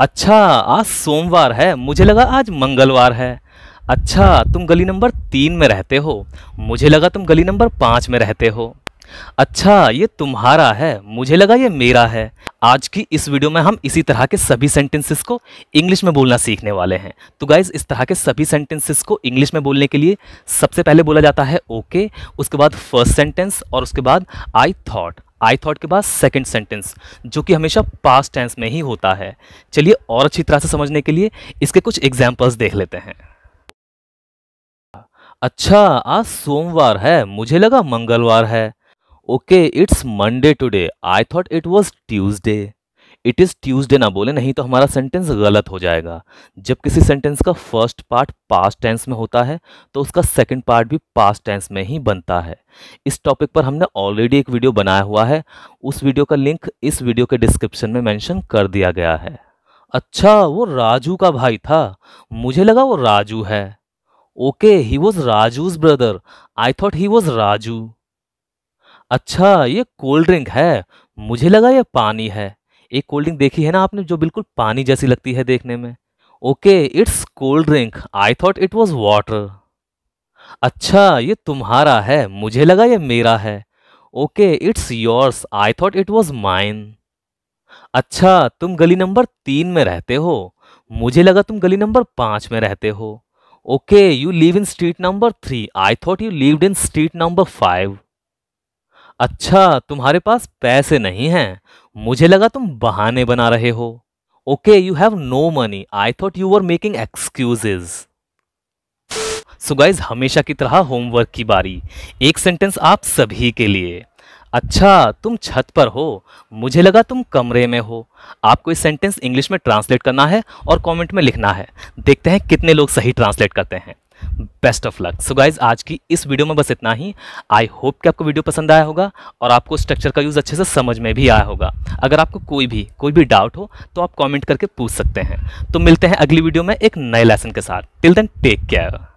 अच्छा आज सोमवार है मुझे लगा आज मंगलवार है अच्छा तुम गली नंबर तीन में रहते हो मुझे लगा तुम गली नंबर पाँच में रहते हो अच्छा ये तुम्हारा है मुझे लगा ये मेरा है आज की इस वीडियो में हम इसी तरह के सभी सेंटेंसेस को इंग्लिश में बोलना सीखने वाले हैं तो गाइज इस तरह के सभी सेंटेंसेस को इंग्लिश में बोलने के लिए सबसे पहले बोला जाता है ओके okay, उसके बाद फर्स्ट सेंटेंस और उसके बाद आई थॉट आई थॉट के बाद सेकेंड सेंटेंस जो कि हमेशा पास्ट टेंस में ही होता है चलिए और अच्छी तरह से समझने के लिए इसके कुछ एग्जाम्पल्स देख लेते हैं अच्छा आज सोमवार है मुझे लगा मंगलवार है okay it's Monday today I thought it was Tuesday it is Tuesday ना बोले नहीं तो हमारा सेंटेंस गलत हो जाएगा जब किसी सेंटेंस का फर्स्ट पार्ट पास्ट टेंस में होता है तो उसका सेकंड पार्ट भी पास्ट टेंस में ही बनता है इस टॉपिक पर हमने ऑलरेडी एक वीडियो बनाया हुआ है उस वीडियो का लिंक इस वीडियो के डिस्क्रिप्शन में मैंशन कर दिया गया है अच्छा वो राजू का भाई था मुझे लगा वो राजू है okay he was Raju's brother I thought he was Raju अच्छा ये कोल्ड ड्रिंक है मुझे लगा ये पानी है एक कोल्ड ड्रिंक देखी है ना आपने जो बिल्कुल पानी जैसी लगती है देखने में okay it's cold drink I thought it was water अच्छा ये तुम्हारा है मुझे लगा ये मेरा है okay it's yours I thought it was mine अच्छा तुम गली नंबर तीन में रहते हो मुझे लगा तुम गली नंबर पांच में रहते हो okay you live in street number three I thought you lived in street number five अच्छा तुम्हारे पास पैसे नहीं हैं मुझे लगा तुम बहाने बना रहे हो okay you have no money I thought you are making excuses so guys हमेशा की तरह होमवर्क की बारी एक सेंटेंस आप सभी के लिए अच्छा तुम छत पर हो मुझे लगा तुम कमरे में हो आपको इस सेंटेंस इंग्लिश में ट्रांसलेट करना है और कमेंट में लिखना है देखते हैं कितने लोग सही ट्रांसलेट करते हैं best of luck so guys आज की इस वीडियो में बस इतना ही आई होप कि आपको वीडियो पसंद आया होगा और आपको स्ट्रक्चर का यूज़ अच्छे से समझ में भी आया होगा अगर आपको कोई भी कोई भी डाउट हो तो आप कॉमेंट करके पूछ सकते हैं तो मिलते हैं अगली वीडियो में एक नए लेसन के साथ टिल देन टेक केयर